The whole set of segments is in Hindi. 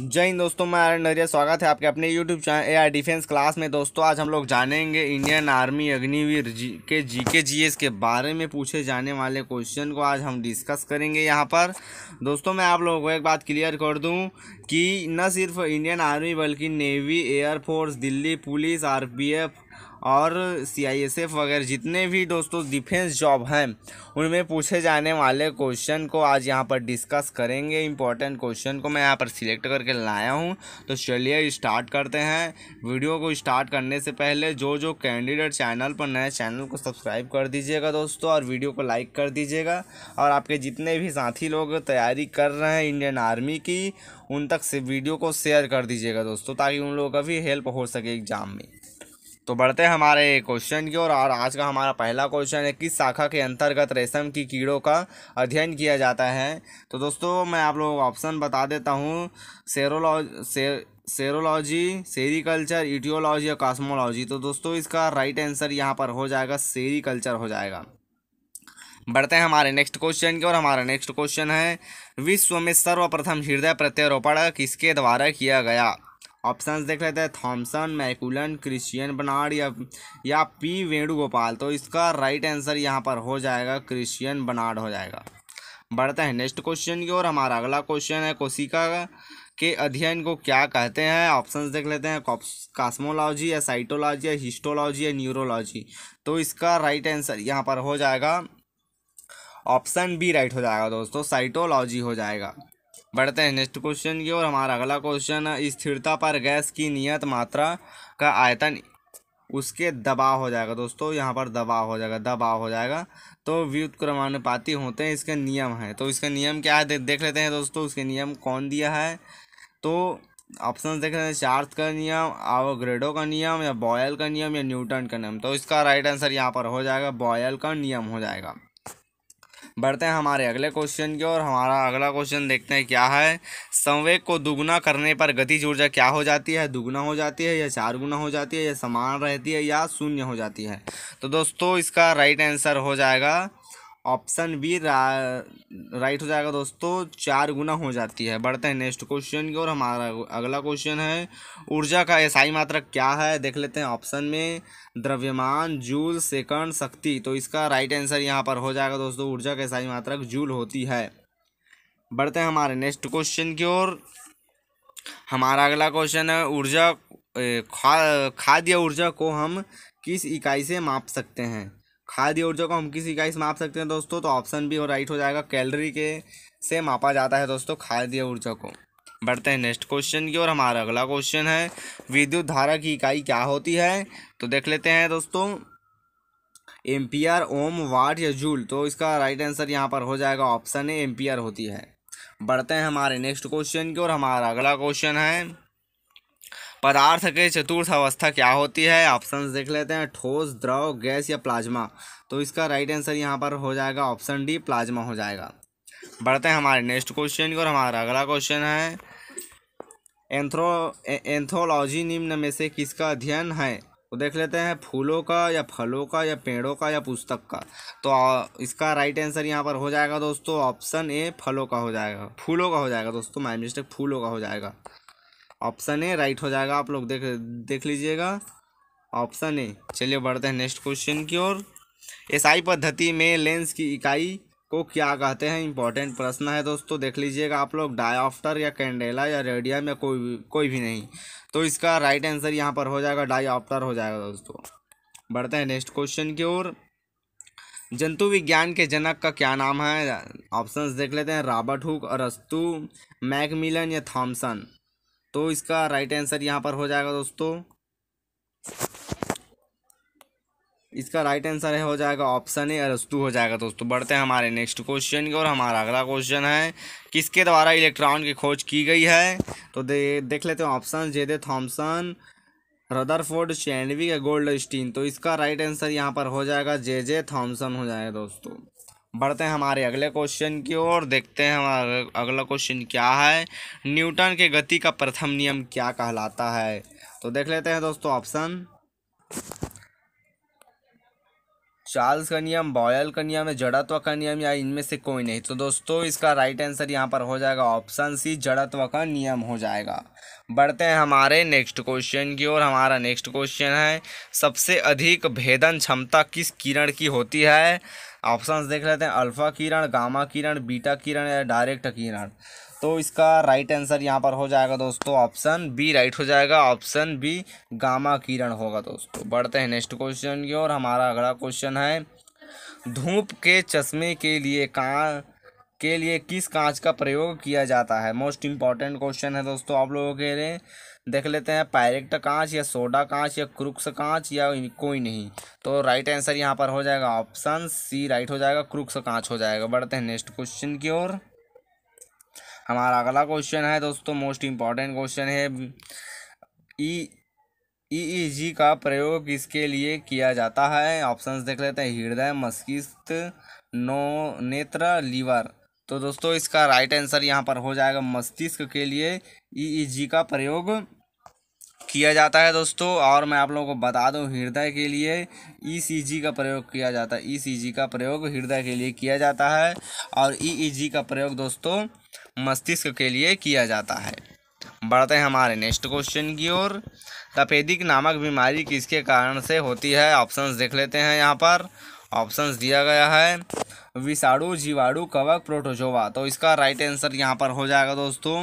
जय हिंद दोस्तों मैं आर्यन नरिया स्वागत है आपके अपने YouTube channel AR defence class में दोस्तों आज हम लोग जानेंगे इंडियन आर्मी अग्निवीर जी के जी के जी एस के बारे में पूछे जाने वाले क्वेश्चन को आज हम डिस्कस करेंगे यहाँ पर दोस्तों मैं आप लोगों को एक बात क्लियर कर दूँ कि न सिर्फ इंडियन आर्मी बल्कि navy air force Delhi police R और सी आई एस एफ वगैरह जितने भी दोस्तों डिफेंस जॉब हैं उनमें पूछे जाने वाले क्वेश्चन को आज यहाँ पर डिस्कस करेंगे इंपॉर्टेंट क्वेश्चन को मैं यहाँ पर सिलेक्ट करके लाया हूँ तो चलिए स्टार्ट करते हैं वीडियो को स्टार्ट करने से पहले जो जो कैंडिडेट चैनल पर नए चैनल को सब्सक्राइब कर दीजिएगा दोस्तों और वीडियो को लाइक कर दीजिएगा और आपके जितने भी साथी लोग तैयारी कर रहे हैं इंडियन आर्मी की उन तक से वीडियो को शेयर कर दीजिएगा दोस्तों ताकि उन लोगों का भी हेल्प हो सके एग्ज़ाम में तो बढ़ते हैं हमारे क्वेश्चन की ओर और आज का हमारा पहला क्वेश्चन है किस शाखा के अंतर्गत रेशम की कीड़ों का अध्ययन किया जाता है तो दोस्तों मैं आप लोगों को ऑप्शन बता देता हूँ सेरोलॉज सेरोलॉजी सेरिकल्चर इटियोलॉजी और कॉस्मोलॉजी तो दोस्तों इसका राइट आंसर यहाँ पर हो जाएगा सेरिकल्चर हो जाएगा बढ़ते हैं हमारे नेक्स्ट क्वेश्चन की और हमारा नेक्स्ट क्वेश्चन है विश्व में सर्वप्रथम हृदय प्रत्यारोपण किसके द्वारा किया गया ऑप्शन देख लेते हैं थॉमसन मैकुलन क्रिश्चियन बनाड या या पी वेणुगोपाल तो इसका राइट आंसर यहाँ पर हो जाएगा क्रिश्चियन बनाड हो जाएगा बढ़ते हैं नेक्स्ट क्वेश्चन की ओर हमारा अगला क्वेश्चन है कोशिका के अध्ययन को क्या कहते हैं ऑप्शंस देख लेते हैं कास्मोलॉजी या साइटोलॉजी या हिस्टोलॉजी या न्यूरोलॉजी तो इसका राइट आंसर यहाँ पर हो जाएगा ऑप्शन बी राइट हो जाएगा दोस्तों साइटोलॉजी हो जाएगा बढ़ते हैं नेक्स्ट क्वेश्चन की और हमारा अगला क्वेश्चन स्थिरता पर गैस की नियत मात्रा का आयतन उसके दबाव हो जाएगा दोस्तों यहाँ पर दबाव हो जाएगा दबाव हो जाएगा तो व्युत्क्रमानुपाती होते हैं इसके नियम है तो इसका नियम क्या है दे, देख लेते हैं दोस्तों उसके नियम कौन दिया है तो ऑप्शन देख लेते हैं चार्ज का नियम आवोग्रेडो का नियम या बॉयल का नियम या न्यूटन का नियम तो इसका राइट आंसर यहाँ पर हो जाएगा बॉयल का नियम हो जाएगा बढ़ते हैं हमारे अगले क्वेश्चन की और हमारा अगला क्वेश्चन देखते हैं क्या है संवेग को दुगुना करने पर गतिज ऊर्जा क्या हो जाती है दुगुना हो जाती है या चार गुना हो जाती है या समान रहती है या शून्य हो जाती है तो दोस्तों इसका राइट आंसर हो जाएगा ऑप्शन बी राइट हो जाएगा दोस्तों चार गुना हो जाती है बढ़ते हैं नेक्स्ट क्वेश्चन की ओर हमारा अगला क्वेश्चन है ऊर्जा का एसआई मात्रक क्या है देख लेते हैं ऑप्शन में द्रव्यमान जूल सेकंड शक्ति तो इसका राइट आंसर यहाँ पर हो जाएगा दोस्तों ऊर्जा का एसआई मात्रक जूल होती है बढ़ते हैं हमारे नेक्स्ट क्वेश्चन की ओर हमारा अगला क्वेश्चन है ऊर्जा खाद्य ऊर्जा को हम किस इकाई से माप सकते हैं खाद्य ऊर्जा को हम किस इकाई से माप सकते हैं दोस्तों तो ऑप्शन भी और राइट हो जाएगा कैलरी के से मापा जाता है दोस्तों खाद्य ऊर्जा को बढ़ते हैं नेक्स्ट क्वेश्चन की और हमारा अगला क्वेश्चन है विद्युत धारा की इकाई क्या होती है तो देख लेते हैं दोस्तों एम्पियर ओम वाट या जूल तो इसका राइट आंसर यहाँ पर हो जाएगा ऑप्शन ए एम्पियर होती है बढ़ते हैं हमारे नेक्स्ट क्वेश्चन की और हमारा अगला क्वेश्चन है पदार्थ के चतुर्थ अवस्था क्या होती है ऑप्शंस देख लेते हैं ठोस द्रव गैस या प्लाज्मा तो इसका राइट आंसर यहाँ पर हो जाएगा ऑप्शन डी प्लाज्मा हो जाएगा बढ़ते हैं हमारे नेक्स्ट क्वेश्चन की और हमारा अगला क्वेश्चन है एंथ्रो एंथोलॉजी निम्न में से किसका अध्ययन है तो देख लेते हैं फूलों का या फलों का या पेड़ों का या पुस्तक का तो इसका राइट आंसर यहाँ पर हो जाएगा दोस्तों ऑप्शन ए फलों का हो जाएगा फूलों का हो जाएगा दोस्तों माई मिस्टेक फूलों का हो जाएगा ऑप्शन ए राइट हो जाएगा आप लोग देख देख लीजिएगा ऑप्शन ए चलिए बढ़ते हैं नेक्स्ट क्वेश्चन की ओर एसआई पद्धति में लेंस की इकाई को क्या कहते हैं इंपॉर्टेंट प्रश्न है दोस्तों देख लीजिएगा आप लोग डायोफ्टर या कैंडेला या रेडिया में कोई भी कोई भी नहीं तो इसका राइट आंसर यहाँ पर हो जाएगा डायोफ्टर हो जाएगा दोस्तों बढ़ते हैं नेक्स्ट क्वेश्चन की ओर जंतु विज्ञान के जनक का क्या नाम है ऑप्शंस देख लेते हैं रॉबर्ट हुक अरस्तु मैकमिलन या थॉमसन तो इसका राइट आंसर यहाँ पर हो जाएगा दोस्तों इसका राइट आंसर है हो जाएगा ऑप्शन ए अरस्तु हो जाएगा दोस्तों बढ़ते हैं हमारे नेक्स्ट क्वेश्चन की और हमारा अगला क्वेश्चन है किसके द्वारा इलेक्ट्रॉन की खोज की गई है तो दे, देख लेते हैं ऑप्शन जेदे थॉम्सन रदरफोर्ड चैंडवी या गोल्ड स्टीन तो इसका राइट आंसर यहाँ पर हो जाएगा जे जे थॉम्सन हो जाएगा दोस्तों बढ़ते हैं हमारे अगले क्वेश्चन की ओर देखते हैं हमारा अगला क्वेश्चन क्या है न्यूटन के गति का प्रथम नियम क्या कहलाता है तो देख लेते हैं दोस्तों ऑप्शन चार्ल्स का नियम बॉयल का नियम है जड़त्व का नियम या इनमें से कोई नहीं तो दोस्तों इसका राइट आंसर यहाँ पर हो जाएगा ऑप्शन सी जड़त्व का नियम हो जाएगा बढ़ते हैं हमारे नेक्स्ट क्वेश्चन की ओर हमारा नेक्स्ट क्वेश्चन है सबसे अधिक भेदन क्षमता किस किरण की होती है ऑप्शंस देख लेते हैं अल्फा किरण गामा किरण बीटा किरण या डायरेक्ट किरण तो इसका राइट आंसर यहाँ पर हो जाएगा दोस्तों ऑप्शन बी राइट हो जाएगा ऑप्शन बी गामा किरण होगा दोस्तों बढ़ते हैं नेक्स्ट क्वेश्चन की ओर हमारा अगला क्वेश्चन है धूप के चश्मे के लिए कहाँ के लिए किस कांच का प्रयोग किया जाता है मोस्ट इम्पॉर्टेंट क्वेश्चन है दोस्तों आप लोगों के लिए देख लेते हैं पायरेक्ट कांच या सोडा कांच या क्रुक्स कांच या कोई नहीं तो राइट आंसर यहाँ पर हो जाएगा ऑप्शन सी राइट हो जाएगा क्रुक्स कांच हो जाएगा बढ़ते हैं नेक्स्ट क्वेश्चन की ओर हमारा अगला क्वेश्चन है दोस्तों मोस्ट इम्पॉर्टेंट क्वेश्चन है ई e, जी e e का प्रयोग इसके लिए किया जाता है ऑप्शंस देख लेते हैं हृदय मस्तिष्क नो नेत्र लीवर तो दोस्तों इसका राइट आंसर यहाँ पर हो जाएगा मस्तिष्क के लिए ई जी का प्रयोग किया जाता है दोस्तों और मैं आप लोगों को बता दूं हृदय के लिए ईसीजी e का प्रयोग किया जाता है ईसीजी e का प्रयोग हृदय के लिए किया जाता है और ईईजी e का प्रयोग दोस्तों मस्तिष्क के लिए किया जाता है बढ़ते हैं हमारे नेक्स्ट क्वेश्चन की ओर तपेदिक नामक बीमारी किसके कारण से होती है ऑप्शंस देख लेते हैं यहाँ पर ऑप्शंस दिया गया है विषाणु जीवाणु कवक प्रोटोजोवा तो इसका राइट आंसर यहाँ पर हो जाएगा दोस्तों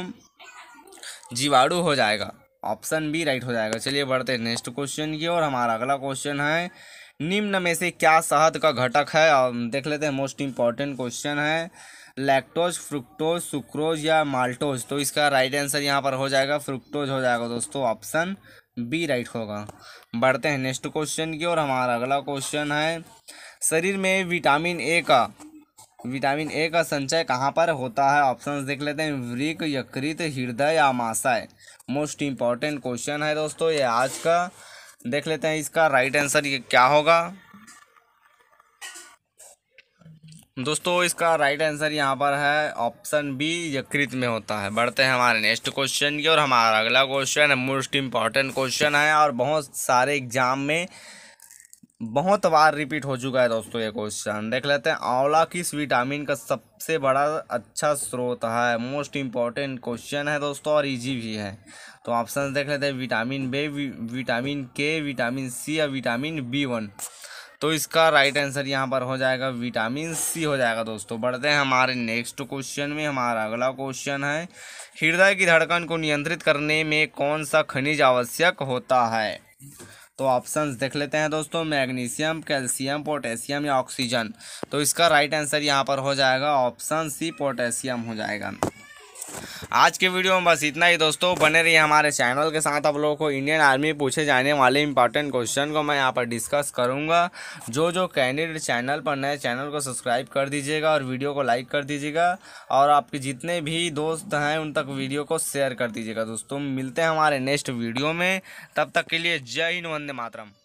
जीवाणु हो जाएगा ऑप्शन बी राइट हो जाएगा चलिए बढ़ते हैं नेक्स्ट क्वेश्चन की और हमारा अगला क्वेश्चन है निम्न में से क्या शहद का घटक है देख लेते हैं मोस्ट इम्पॉर्टेंट क्वेश्चन है लैक्टोज फ्रुक्टोज सुक्रोज या माल्टोज तो इसका राइट आंसर यहाँ पर हो जाएगा फ्रुक्टोज हो जाएगा दोस्तों ऑप्शन बी राइट होगा बढ़ते हैं नेक्स्ट क्वेश्चन की और हमारा अगला क्वेश्चन है शरीर में विटामिन ए का विटामिन ए का संचय कहाँ पर होता है ऑप्शंस देख लेते हैं वृक यकृत हृदय या आमाशय मोस्ट इम्पॉर्टेंट क्वेश्चन है दोस्तों ये आज का देख लेते हैं इसका राइट आंसर ये क्या होगा दोस्तों इसका राइट आंसर यहाँ पर है ऑप्शन बी यकृत में होता है बढ़ते हैं हमारे नेक्स्ट क्वेश्चन की और हमारा अगला क्वेश्चन है मोस्ट इम्पॉर्टेंट क्वेश्चन है और बहुत सारे एग्जाम में बहुत बार रिपीट हो चुका है दोस्तों ये क्वेश्चन देख लेते हैं आंवला किस विटामिन का सबसे बड़ा अच्छा स्रोत है मोस्ट इम्पॉर्टेंट क्वेश्चन है दोस्तों और इजी भी है तो ऑप्शन देख लेते हैं विटामिन बे वि, विटामिन के विटामिन सी या विटामिन बी वन तो इसका राइट आंसर यहाँ पर हो जाएगा विटामिन सी हो जाएगा दोस्तों बढ़ते हैं हमारे नेक्स्ट क्वेश्चन में हमारा अगला क्वेश्चन है हृदय की धड़कन को नियंत्रित करने में कौन सा खनिज आवश्यक होता है तो ऑप्शंस देख लेते हैं दोस्तों मैग्नीशियम कैल्शियम पोटेशियम या ऑक्सीजन तो इसका राइट आंसर यहाँ पर हो जाएगा ऑप्शन सी पोटेशियम हो जाएगा आज के वीडियो में बस इतना ही दोस्तों बने रहिए हमारे चैनल के साथ आप लोगों को इंडियन आर्मी पूछे जाने वाले इंपॉर्टेंट क्वेश्चन को मैं यहाँ पर डिस्कस करूँगा जो जो कैंडिडेट चैनल पर नए चैनल को सब्सक्राइब कर दीजिएगा और वीडियो को लाइक कर दीजिएगा और आपके जितने भी दोस्त हैं उन तक वीडियो को शेयर कर दीजिएगा दोस्तों मिलते हैं हमारे नेक्स्ट वीडियो में तब तक के लिए जय हिंद वंदे मातरम